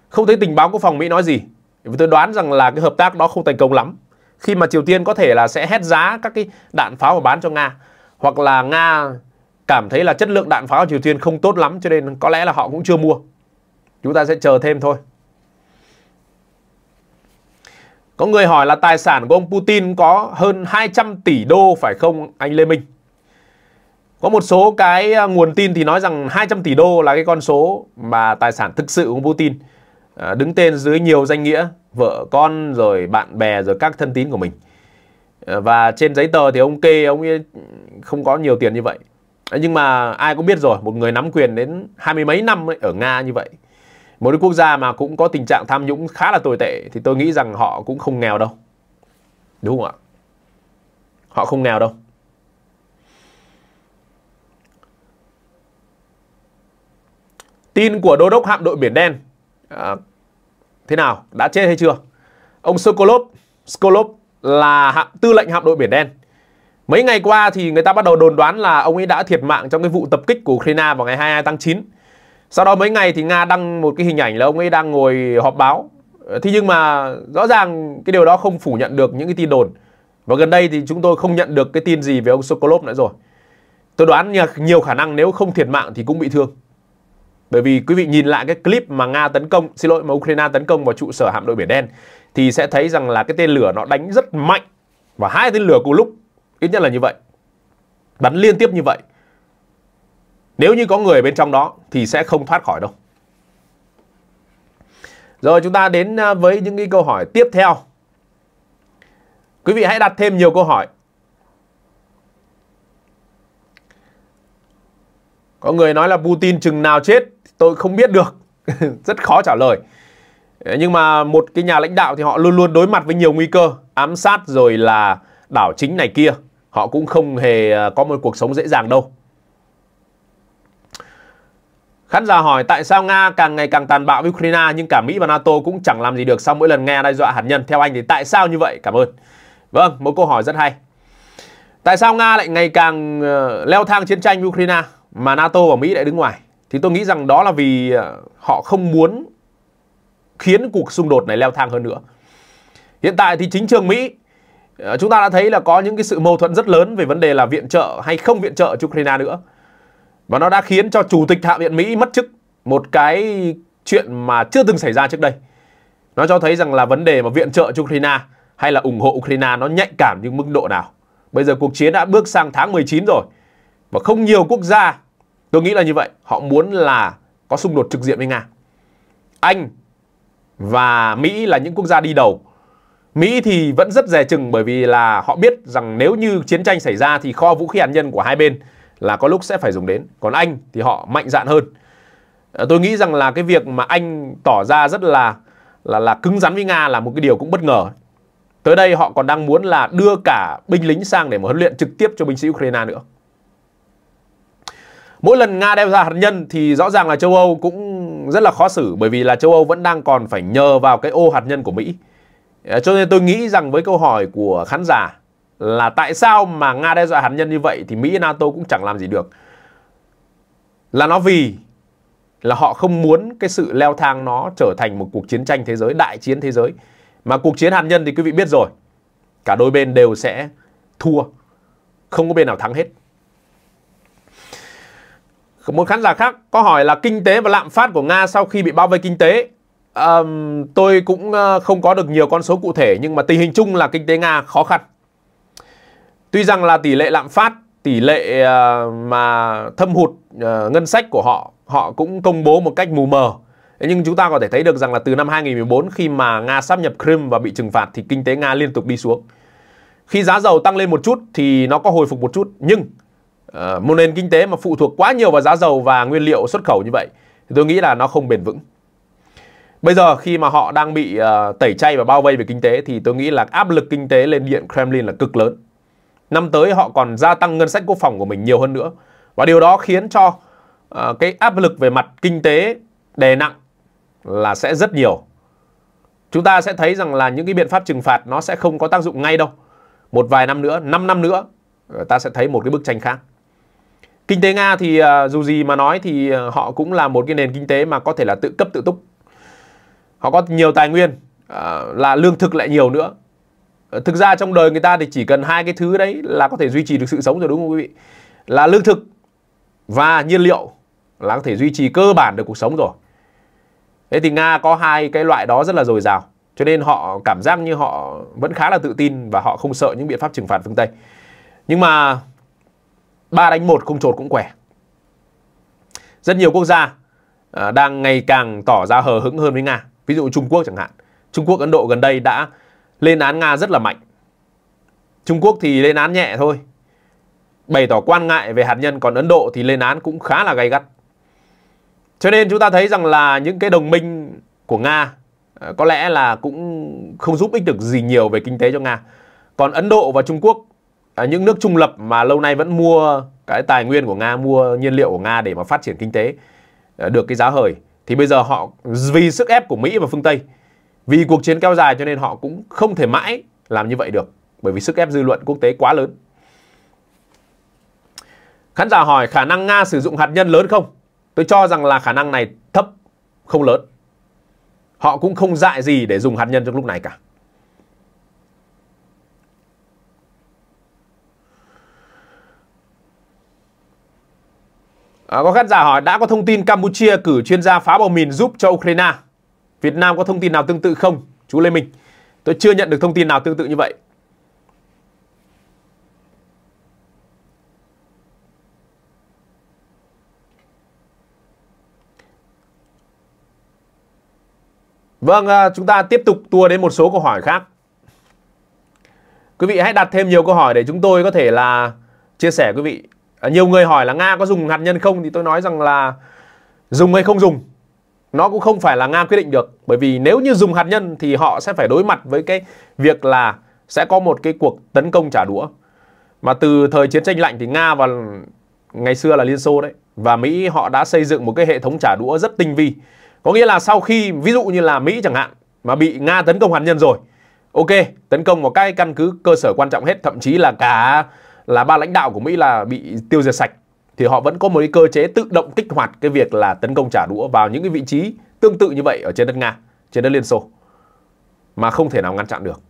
không thấy tình báo quốc phòng Mỹ nói gì tôi đoán rằng là cái hợp tác đó không thành công lắm khi mà Triều Tiên có thể là sẽ hét giá các cái đạn pháo mà bán cho Nga hoặc là Nga cảm thấy là chất lượng đạn pháo của Triều Tiên không tốt lắm cho nên có lẽ là họ cũng chưa mua. Chúng ta sẽ chờ thêm thôi. Có người hỏi là tài sản của ông Putin có hơn 200 tỷ đô phải không anh Lê Minh? Có một số cái à, nguồn tin thì nói rằng 200 tỷ đô là cái con số mà tài sản thực sự của ông Putin. À, đứng tên dưới nhiều danh nghĩa vợ con rồi bạn bè rồi các thân tín của mình à, và trên giấy tờ thì ông kê ông ấy không có nhiều tiền như vậy à, nhưng mà ai cũng biết rồi một người nắm quyền đến hai mươi mấy năm ấy, ở nga như vậy một cái quốc gia mà cũng có tình trạng tham nhũng khá là tồi tệ thì tôi nghĩ rằng họ cũng không nghèo đâu đúng không ạ họ không nghèo đâu tin của đô đốc hạm đội biển đen à, thế nào đã chết hay chưa ông Sokolov Sokolov là hạm, tư lệnh hạm đội biển đen mấy ngày qua thì người ta bắt đầu đồn đoán là ông ấy đã thiệt mạng trong cái vụ tập kích của Ukraine vào ngày 22 tháng 9 sau đó mấy ngày thì Nga đăng một cái hình ảnh là ông ấy đang ngồi họp báo ờ, thế nhưng mà rõ ràng cái điều đó không phủ nhận được những cái tin đồn và gần đây thì chúng tôi không nhận được cái tin gì về ông Sokolov nữa rồi tôi đoán nhiều khả năng nếu không thiệt mạng thì cũng bị thương bởi vì quý vị nhìn lại cái clip mà Nga tấn công, xin lỗi mà Ukraine tấn công vào trụ sở hạm đội Biển Đen thì sẽ thấy rằng là cái tên lửa nó đánh rất mạnh và hai tên lửa cùng lúc ít nhất là như vậy. Bắn liên tiếp như vậy. Nếu như có người bên trong đó thì sẽ không thoát khỏi đâu. Rồi chúng ta đến à, với những cái câu hỏi tiếp theo. Quý vị hãy đặt thêm nhiều câu hỏi. Có người nói là Putin chừng nào chết tôi không biết được rất khó trả lời ờ, nhưng mà một cái nhà lãnh đạo thì họ luôn luôn đối mặt với nhiều nguy cơ ám sát rồi là đảo chính này kia họ cũng không hề ờ, có một cuộc sống dễ dàng đâu Khán giả hỏi tại sao Nga càng ngày càng tàn bạo với Ukraine nhưng cả Mỹ và NATO cũng chẳng làm gì được sau mỗi lần nghe đe dọa hạt nhân. Theo anh thì tại sao như vậy? Cảm ơn. Vâng, một câu hỏi rất hay. Tại sao Nga lại ngày càng ờ, leo thang chiến tranh với Ukraine mà NATO và Mỹ lại đứng ngoài? thì tôi nghĩ rằng đó là vì ờ, họ không muốn khiến cuộc xung đột này leo thang hơn nữa. Hiện tại thì chính trường Mỹ ờ, chúng ta đã thấy là có những cái sự mâu thuẫn rất lớn về vấn đề là viện trợ hay không viện trợ cho Ukraine nữa. Và nó đã khiến cho chủ tịch Hạ viện Mỹ mất chức một cái chuyện mà chưa từng xảy ra trước đây. Nó cho thấy rằng là vấn đề mà viện trợ cho Ukraine hay là ủng hộ Ukraine nó nhạy cảm những mức độ nào. Bây giờ cuộc chiến đã bước sang tháng 19 rồi và không nhiều quốc gia Tôi nghĩ là như vậy, họ muốn là có xung đột trực diện với Nga. Anh và Mỹ là những quốc gia đi đầu. Mỹ thì vẫn rất dè chừng bởi vì là họ biết rằng nếu như chiến tranh xảy ra thì kho vũ khí hạt nhân của hai bên là có lúc sẽ phải dùng đến. Còn Anh thì họ mạnh dạn hơn. Ờ, tôi nghĩ rằng là cái việc mà Anh tỏ ra rất là là là cứng rắn với Nga là một cái điều cũng bất ngờ. Tới đây họ còn đang muốn là đưa cả binh lính sang để mà huấn luyện trực tiếp cho binh sĩ Ukraine nữa mỗi lần Nga đem ra hạt nhân thì rõ ràng là châu Âu cũng rất là khó xử bởi vì là châu Âu vẫn đang còn phải nhờ vào cái ô hạt nhân của Mỹ. Ờ, cho nên tôi nghĩ rằng với câu hỏi của khán giả là tại sao mà Nga đe dọa hạt nhân như vậy thì Mỹ NATO cũng chẳng làm gì được. Là nó vì là họ không muốn cái sự leo thang nó trở thành một cuộc chiến tranh thế giới, đại chiến thế giới. Mà cuộc chiến hạt nhân thì quý vị biết rồi, cả đôi bên đều sẽ thua, không có bên nào thắng hết. Một khán giả khác có hỏi là kinh tế và lạm phát của Nga sau khi bị bao vây kinh tế. Um, tôi cũng ờ, không có được nhiều con số cụ thể nhưng mà tình hình chung là kinh tế Nga khó khăn. Tuy rằng là tỷ lệ lạm phát, tỷ lệ ờ, mà thâm hụt ờ, ngân sách của họ, họ cũng công bố một cách mù mờ. Nhưng chúng ta có thể thấy được rằng là từ năm 2014 khi mà Nga sắp nhập Crimea và bị trừng phạt thì kinh tế Nga liên tục đi xuống. Khi giá dầu tăng lên một chút thì nó có hồi phục một chút nhưng Ờ, một nền kinh tế mà phụ thuộc quá nhiều vào giá dầu và nguyên liệu xuất khẩu như vậy thì tôi nghĩ là nó không bền vững. Bây giờ khi mà họ đang bị uh, tẩy chay và bao vây về kinh tế thì tôi nghĩ là áp lực kinh tế lên điện Kremlin là cực lớn. Năm tới họ còn gia tăng ngân sách quốc phòng của mình nhiều hơn nữa. Và điều đó khiến cho uh, cái áp lực về mặt kinh tế đè nặng là sẽ rất nhiều. Chúng ta sẽ thấy rằng là những cái biện pháp trừng phạt nó sẽ không có tác dụng ngay đâu. Một vài năm nữa, 5 năm nữa ta sẽ thấy một cái bức tranh khác. Kinh tế Nga thì à, dù gì mà nói thì à, họ cũng là một cái nền kinh tế mà có thể là tự cấp tự túc. Họ có nhiều tài nguyên à, là lương thực lại nhiều nữa. Thực ra trong đời người ta thì chỉ cần hai cái thứ đấy là có thể duy trì được sự sống rồi đúng không quý vị? Là lương thực và nhiên liệu là có thể duy trì cơ bản được cuộc sống rồi. Thế thì Nga có hai cái loại đó rất là dồi dào. Cho nên họ cảm giác như họ vẫn khá là tự tin và họ không sợ những biện pháp trừng phạt phương Tây. Nhưng mà 3 đánh 1 không trột cũng khỏe. Rất nhiều quốc gia à, đang ngày càng tỏ ra hờ hững hơn với Nga. Ví dụ Trung Quốc chẳng hạn. Trung Quốc Ấn Độ gần đây đã lên án Nga rất là mạnh. Trung Quốc thì lên án nhẹ thôi. Bày tỏ quan ngại về hạt nhân còn Ấn Độ thì lên án cũng khá là gay gắt. Cho nên chúng ta thấy rằng là những cái đồng minh của Nga à, có lẽ là cũng không giúp ích được gì nhiều về kinh tế cho Nga. Còn Ấn Độ và Trung Quốc À, những nước trung lập mà lâu nay vẫn mua cái tài nguyên của Nga, mua nhiên liệu của Nga để mà phát triển kinh tế à, được cái giá hời thì bây giờ họ vì sức ép của Mỹ và phương Tây, vì cuộc chiến kéo dài cho nên họ cũng không thể mãi làm như vậy được bởi vì sức ép dư luận quốc tế quá lớn. Khán giả hỏi khả năng Nga sử dụng hạt nhân lớn không? Tôi cho rằng là khả năng này thấp, không lớn. Họ cũng không dại gì để dùng hạt nhân trong lúc này cả. À, có khán giả hỏi đã có thông tin Campuchia cử chuyên gia phá bom mìn giúp cho Ukraine. Việt Nam có thông tin nào tương tự không? Chú Lê Minh, tôi chưa nhận được thông tin nào tương tự như vậy. Vâng, à, chúng ta tiếp tục tua đến một số câu hỏi khác. Quý vị hãy đặt thêm nhiều câu hỏi để chúng tôi có thể là chia sẻ quý vị à, nhiều người hỏi là nga có dùng hạt nhân không thì tôi nói rằng là dùng hay không dùng nó cũng không phải là nga quyết định được bởi vì nếu như dùng hạt nhân thì họ sẽ phải đối mặt với cái việc là sẽ có một cái cuộc tấn công trả đũa mà từ thời chiến tranh lạnh thì nga và ngày xưa là liên xô đấy và mỹ họ đã xây dựng một cái hệ thống trả đũa rất tinh vi có nghĩa là sau khi ví dụ như là mỹ chẳng hạn mà bị nga tấn công hạt nhân rồi ok tấn công vào cái căn cứ cơ sở quan trọng hết thậm chí là cả là ba lãnh đạo của Mỹ là bị tiêu diệt sạch thì họ vẫn có một cái cơ chế tự động kích hoạt cái việc là tấn công trả đũa vào những cái vị trí tương tự như vậy ở trên đất Nga, trên đất Liên Xô mà không thể nào ngăn chặn được.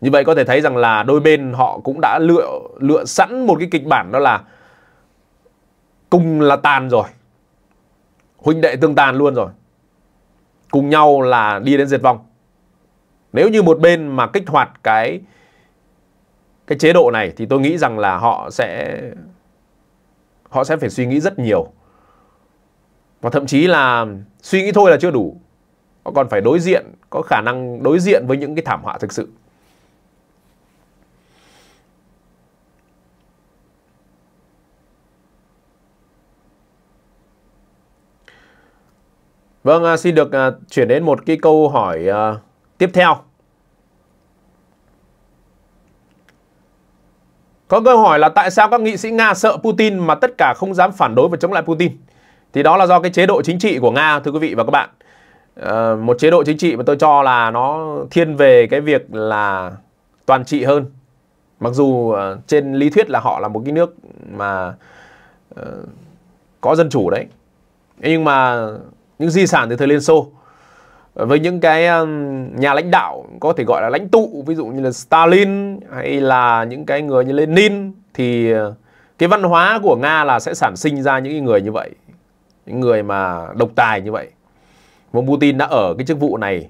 Như vậy có thể thấy rằng là đôi bên họ cũng đã lựa lựa sẵn một cái kịch bản đó là cùng là tàn rồi. Huynh đệ tương tàn luôn rồi. Cùng nhau là đi đến diệt vong. Nếu như một bên mà kích hoạt cái cái chế độ này thì tôi nghĩ rằng là họ sẽ họ sẽ phải suy nghĩ rất nhiều và thậm chí là suy nghĩ thôi là chưa đủ họ còn phải đối diện có khả năng đối diện với những cái thảm họa thực sự Vâng, à, xin được à, chuyển đến một cái câu hỏi à, tiếp theo Có câu hỏi là tại sao các nghị sĩ Nga sợ Putin mà tất cả không dám phản đối và chống lại Putin? Thì đó là do cái chế độ chính trị của Nga thưa quý vị và các bạn. À, một chế độ chính trị mà tôi cho là nó thiên về cái việc là toàn trị hơn. Mặc dù uh, trên lý thuyết là họ là một cái nước mà uh, có dân chủ đấy. Nhưng mà những di sản từ thời Liên Xô với những cái nhà lãnh đạo có thể gọi là lãnh tụ ví dụ như là Stalin hay là những cái người như Lenin thì ờ, cái văn hóa của Nga là sẽ sản sinh ra những người như vậy những người mà độc tài như vậy và Putin đã ở cái chức vụ này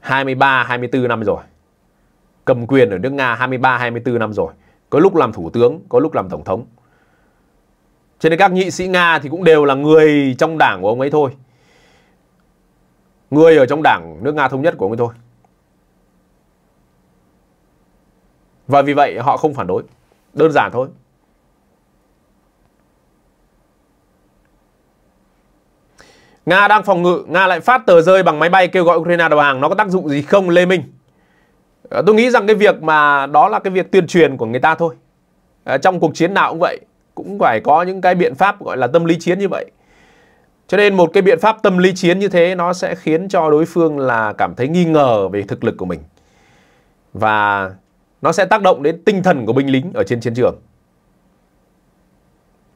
23 24 năm rồi cầm quyền ở nước Nga 23 24 năm rồi có lúc làm thủ tướng có lúc làm tổng thống cho nên các nghị sĩ Nga thì cũng đều là người trong đảng của ông ấy thôi người ở trong đảng nước Nga thống nhất của người thôi. Và vì vậy họ không phản đối. Đơn giản thôi. Nga đang phòng ngự, Nga lại phát tờ rơi bằng máy bay kêu gọi Ukraine đầu hàng, nó có tác dụng gì không Lê Minh? Ờ, tôi nghĩ rằng cái việc mà đó là cái việc tuyên truyền của người ta thôi. Ờ, trong cuộc chiến nào cũng vậy, cũng phải có những cái biện pháp gọi là tâm lý chiến như vậy. Cho nên một cái biện pháp tâm lý chiến như thế nó sẽ khiến cho đối phương là cảm thấy nghi ngờ về thực lực của mình. Và nó sẽ tác động đến tinh thần của binh lính ở trên chiến trường.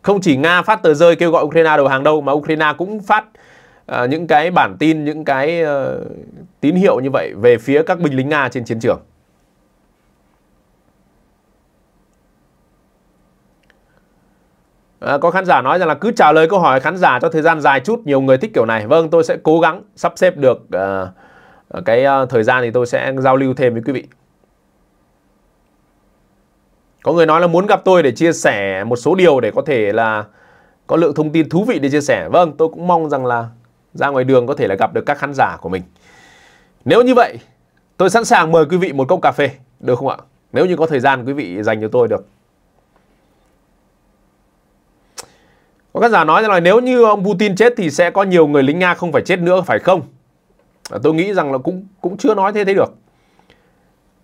Không chỉ Nga phát tờ rơi kêu gọi Ukraine đầu hàng đâu mà Ukraine cũng phát uh, những cái bản tin, những cái uh, tín hiệu như vậy về phía các binh lính Nga trên chiến trường. À, có khán giả nói rằng là cứ trả lời câu hỏi khán giả cho thời gian dài chút, nhiều người thích kiểu này. Vâng, tôi sẽ cố gắng sắp xếp được uh, cái uh, thời gian thì tôi sẽ giao lưu thêm với quý vị. Có người nói là muốn gặp tôi để chia sẻ một số điều để có thể là có lượng thông tin thú vị để chia sẻ. Vâng, tôi cũng mong rằng là ra ngoài đường có thể là gặp được các khán giả của mình. Nếu như vậy, tôi sẵn sàng mời quý vị một cốc cà phê, được không ạ? Nếu như có thời gian quý vị dành cho tôi được. Có khán giả nói rằng là nếu như ông Putin chết thì sẽ có nhiều người lính Nga không phải chết nữa phải không? À, tôi nghĩ rằng là cũng cũng chưa nói thế thế được.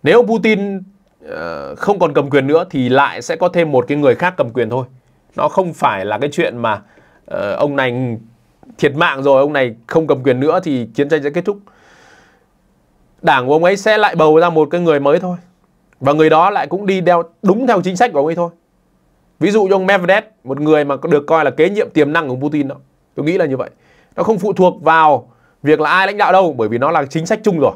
Nếu ông Putin uh, không còn cầm quyền nữa thì lại sẽ có thêm một cái người khác cầm quyền thôi. Nó không phải là cái chuyện mà uh, ông này thiệt mạng rồi, ông này không cầm quyền nữa thì chiến tranh sẽ kết thúc. Đảng của ông ấy sẽ lại bầu ra một cái người mới thôi. Và người đó lại cũng đi đeo đúng theo chính sách của ông ấy thôi. Ví dụ như ông Medvedev, một người mà được coi là kế nhiệm tiềm năng của Putin đó. Tôi nghĩ là như vậy. Nó không phụ thuộc vào việc là ai lãnh đạo đâu bởi vì nó là chính sách chung rồi.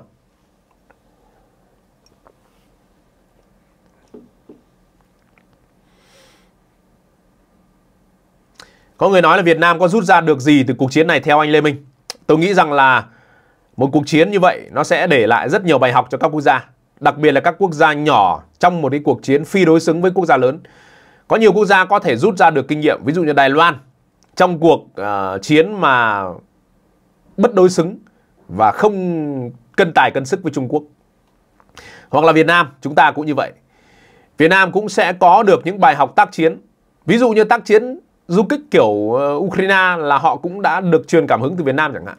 Có người nói là Việt Nam có rút ra được gì từ cuộc chiến này theo anh Lê Minh? Tôi nghĩ rằng là một cuộc chiến như vậy nó sẽ để lại rất nhiều bài học cho các quốc gia, đặc biệt là các quốc gia nhỏ trong một cái cuộc chiến phi đối xứng với quốc gia lớn. Có nhiều quốc gia có thể rút ra được kinh nghiệm, ví dụ như Đài Loan trong cuộc uh, chiến mà bất đối xứng và không cân tài cân sức với Trung Quốc. Hoặc là Việt Nam, chúng ta cũng như vậy. Việt Nam cũng sẽ có được những bài học tác chiến. Ví dụ như tác chiến du kích kiểu uh, Ukraine là họ cũng đã được truyền cảm hứng từ Việt Nam chẳng hạn.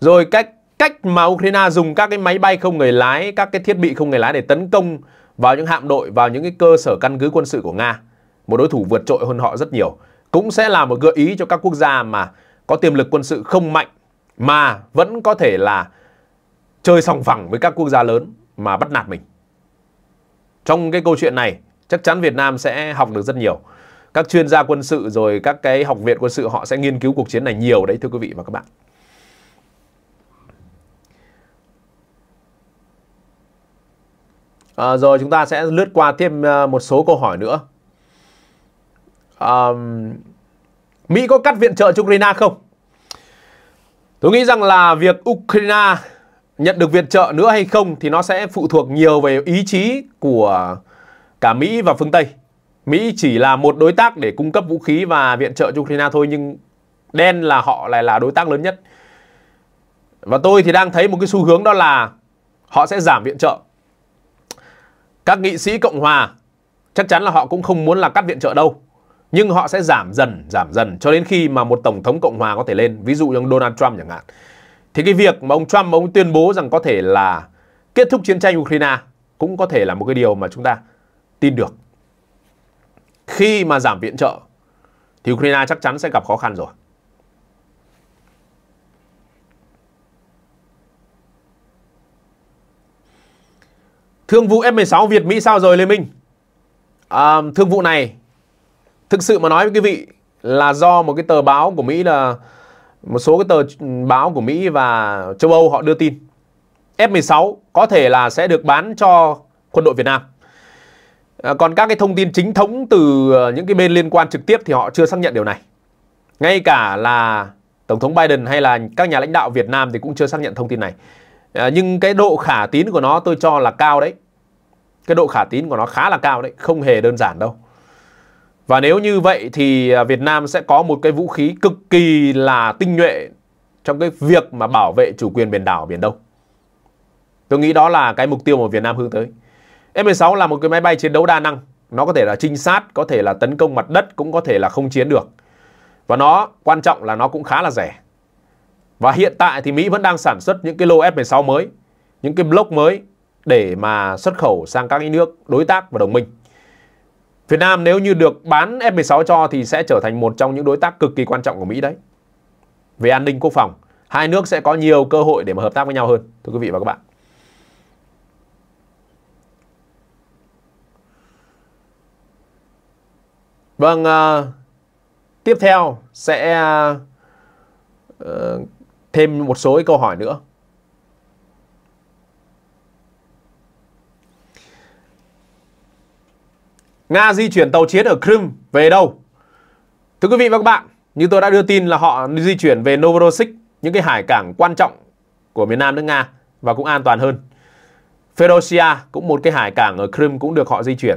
Rồi cách cách mà Ukraine dùng các cái máy bay không người lái, các cái thiết bị không người lái để tấn công vào những hạm đội, vào những cái cơ sở căn cứ quân sự của Nga một đối thủ vượt trội hơn họ rất nhiều, cũng sẽ là một gợi ý cho các quốc gia mà có tiềm lực quân sự không mạnh mà vẫn có thể là chơi sòng phẳng với các quốc gia lớn mà bắt nạt mình. Trong cái câu chuyện này, chắc chắn Việt Nam sẽ học được rất nhiều. Các chuyên gia quân sự rồi các cái học viện quân sự họ sẽ nghiên cứu cuộc chiến này nhiều đấy thưa quý vị và các bạn. À, rồi chúng ta sẽ lướt qua thêm ờ, một số câu hỏi nữa um, Mỹ có cắt viện trợ cho Ukraine không? Tôi nghĩ rằng là việc Ukraine nhận được viện trợ nữa hay không thì nó sẽ phụ thuộc nhiều về ý chí của cả Mỹ và phương Tây. Mỹ chỉ là một đối tác để cung cấp vũ khí và viện trợ cho Ukraine thôi nhưng đen là họ lại là đối tác lớn nhất. Và tôi thì đang thấy một cái xu hướng đó là họ sẽ giảm viện trợ. Các nghị sĩ Cộng hòa chắc chắn là họ cũng không muốn là cắt viện trợ đâu nhưng họ sẽ giảm dần giảm dần cho đến khi mà một tổng thống cộng hòa có thể lên ví dụ như Donald Trump chẳng hạn thì cái việc mà ông Trump ông tuyên bố rằng có thể là kết thúc chiến tranh Ukraine cũng có thể là một cái điều mà chúng ta tin được khi mà giảm viện trợ thì Ukraine chắc chắn sẽ gặp khó khăn rồi Thương vụ F-16 Việt Mỹ sao rồi Lê Minh? À, thương vụ này thực sự mà nói với quý vị là do một cái tờ báo của Mỹ là một số cái tờ báo của Mỹ và châu Âu họ đưa tin F-16 có thể là sẽ được bán cho quân đội Việt Nam. À, còn các cái thông tin chính thống từ ờ, những cái bên liên quan trực tiếp thì họ chưa xác nhận điều này. Ngay cả là Tổng thống Biden hay là các nhà lãnh đạo Việt Nam thì cũng chưa xác nhận thông tin này. À, nhưng cái độ khả tín của nó tôi cho là cao đấy. Cái độ khả tín của nó khá là cao đấy, không hề đơn giản đâu. Và nếu như vậy thì à, Việt Nam sẽ có một cái vũ khí cực kỳ là tinh nhuệ trong cái việc mà bảo vệ chủ quyền biển đảo Biển Đông. Tôi nghĩ đó là cái mục tiêu mà Việt Nam hướng tới. F-16 là một cái máy bay chiến đấu đa năng. Nó có thể là trinh sát, có thể là tấn công mặt đất, cũng có thể là không chiến được. Và nó, quan trọng là nó cũng khá là rẻ. Và hiện tại thì Mỹ vẫn đang sản xuất những cái lô F-16 mới, những cái block mới để mà xuất khẩu sang các nước đối tác và đồng minh. Việt Nam nếu như được bán F-16 cho thì sẽ trở thành một trong những đối tác cực kỳ quan trọng của Mỹ đấy. Về an ninh quốc phòng, hai nước sẽ có nhiều cơ hội để mà hợp tác với nhau hơn, thưa quý vị và các bạn. Vâng, uh, tiếp theo sẽ uh, thêm một số câu hỏi nữa. Nga di chuyển tàu chiến ở Crimea về đâu? Thưa quý vị và các bạn, như tôi đã đưa tin là họ di chuyển về Novorossiysk, những cái hải cảng quan trọng của miền Nam nước Nga và cũng an toàn hơn. Fedosia cũng một cái hải cảng ở Crimea cũng được họ di chuyển.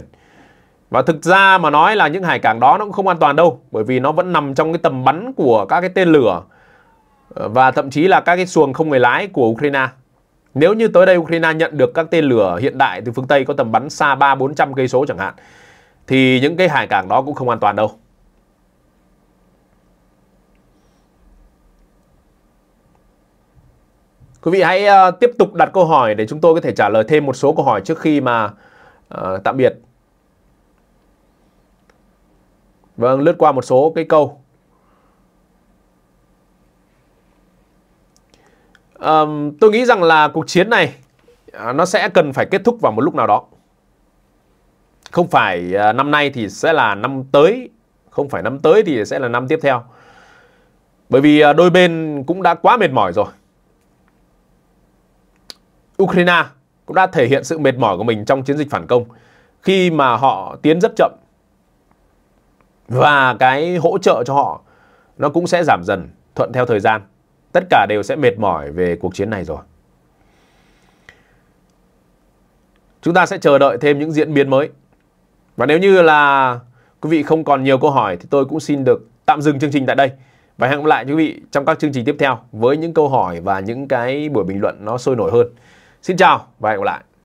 Và thực ra mà nói là những hải cảng đó nó cũng không an toàn đâu, bởi vì nó vẫn nằm trong cái tầm bắn của các cái tên lửa ờ, và thậm chí là các cái xuồng không người lái của Ukraine. Nếu như tới đây Ukraine nhận được các tên lửa hiện đại từ phương Tây có tầm bắn xa 3 400 cây số chẳng hạn thì những cái hải cảng đó cũng không an toàn đâu. Quý vị hãy uh, tiếp tục đặt câu hỏi để chúng tôi có thể trả lời thêm một số câu hỏi trước khi mà uh, tạm biệt. Vâng, lướt qua một số cái câu. Um, tôi nghĩ rằng là cuộc chiến này uh, nó sẽ cần phải kết thúc vào một lúc nào đó không phải à, năm nay thì sẽ là năm tới không phải năm tới thì sẽ là năm tiếp theo bởi vì à, đôi bên cũng đã quá mệt mỏi rồi Ukraine cũng đã thể hiện sự mệt mỏi của mình trong chiến dịch phản công khi mà họ tiến rất chậm và cái hỗ trợ cho họ nó cũng sẽ giảm dần thuận theo thời gian tất cả đều sẽ mệt mỏi về cuộc chiến này rồi chúng ta sẽ chờ đợi thêm những diễn biến mới và nếu như là quý vị không còn nhiều câu hỏi thì tôi cũng xin được tạm dừng chương trình tại đây. Và hẹn gặp lại quý vị trong các chương trình tiếp theo với những câu hỏi và những cái buổi bình luận nó sôi nổi hơn. Xin chào và hẹn gặp lại.